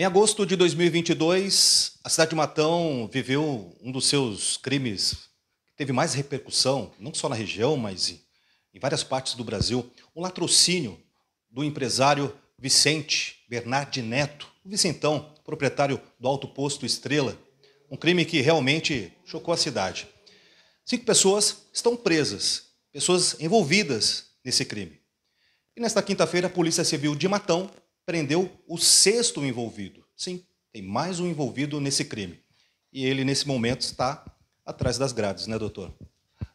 Em agosto de 2022, a cidade de Matão viveu um dos seus crimes que teve mais repercussão, não só na região, mas em várias partes do Brasil, o latrocínio do empresário Vicente Bernardi Neto, o Vicentão, proprietário do Alto Posto Estrela, um crime que realmente chocou a cidade. Cinco pessoas estão presas, pessoas envolvidas nesse crime. E nesta quinta-feira, a Polícia Civil de Matão prendeu o sexto envolvido. Sim, tem mais um envolvido nesse crime. E ele, nesse momento, está atrás das grades, né, doutor?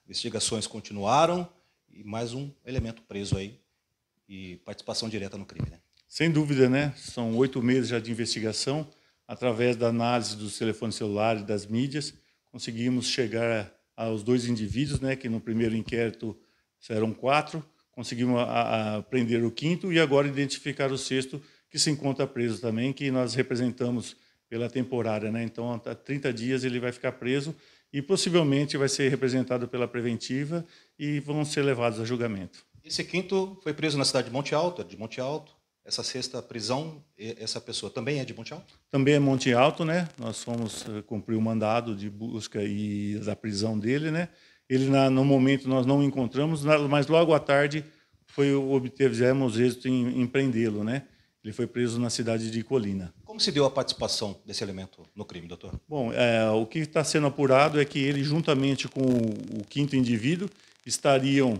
Investigações continuaram e mais um elemento preso aí e participação direta no crime, né? Sem dúvida, né? São oito meses já de investigação. Através da análise dos telefones celulares e das mídias, conseguimos chegar aos dois indivíduos, né? Que no primeiro inquérito eram quatro, conseguimos a, a prender o quinto e agora identificar o sexto, que se encontra preso também, que nós representamos pela temporária. Né? Então, há 30 dias ele vai ficar preso e possivelmente vai ser representado pela preventiva e vão ser levados a julgamento. Esse quinto foi preso na cidade de Monte Alto, é de Monte Alto. Essa sexta prisão, essa pessoa também é de Monte Alto? Também é Monte Alto, né? Nós fomos eh, cumprir o mandado de busca e da prisão dele, né? Ele, na, no momento, nós não encontramos, mas logo à tarde foi obtivemos êxito em, em prendê-lo, né? Ele foi preso na cidade de Colina. Como se deu a participação desse elemento no crime, doutor? Bom, é, o que está sendo apurado é que ele, juntamente com o, o quinto indivíduo, estariam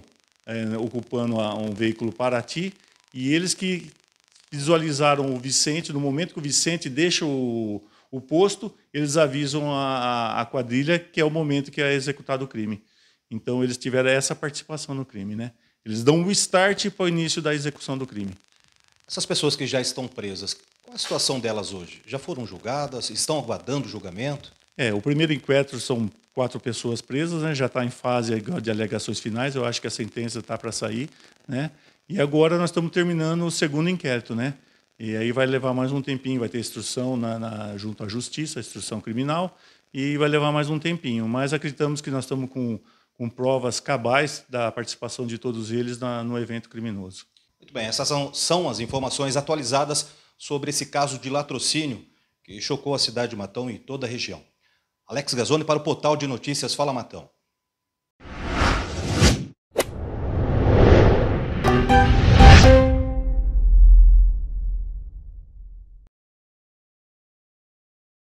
é, ocupando a, um veículo Paraty e eles que visualizaram o Vicente, no momento que o Vicente deixa o, o posto, eles avisam a, a quadrilha que é o momento que é executado o crime. Então eles tiveram essa participação no crime, né? Eles dão o start para o início da execução do crime. Essas pessoas que já estão presas, qual a situação delas hoje? Já foram julgadas? Estão aguardando o julgamento? É, o primeiro inquérito são quatro pessoas presas, né? Já está em fase de alegações finais. Eu acho que a sentença está para sair, né? E agora nós estamos terminando o segundo inquérito, né? E aí vai levar mais um tempinho, vai ter instrução na, na, junto à justiça, instrução criminal, e vai levar mais um tempinho. Mas acreditamos que nós estamos com com provas cabais da participação de todos eles na, no evento criminoso. Muito bem, essas são, são as informações atualizadas sobre esse caso de latrocínio que chocou a cidade de Matão e toda a região. Alex Gazone para o Portal de Notícias Fala Matão.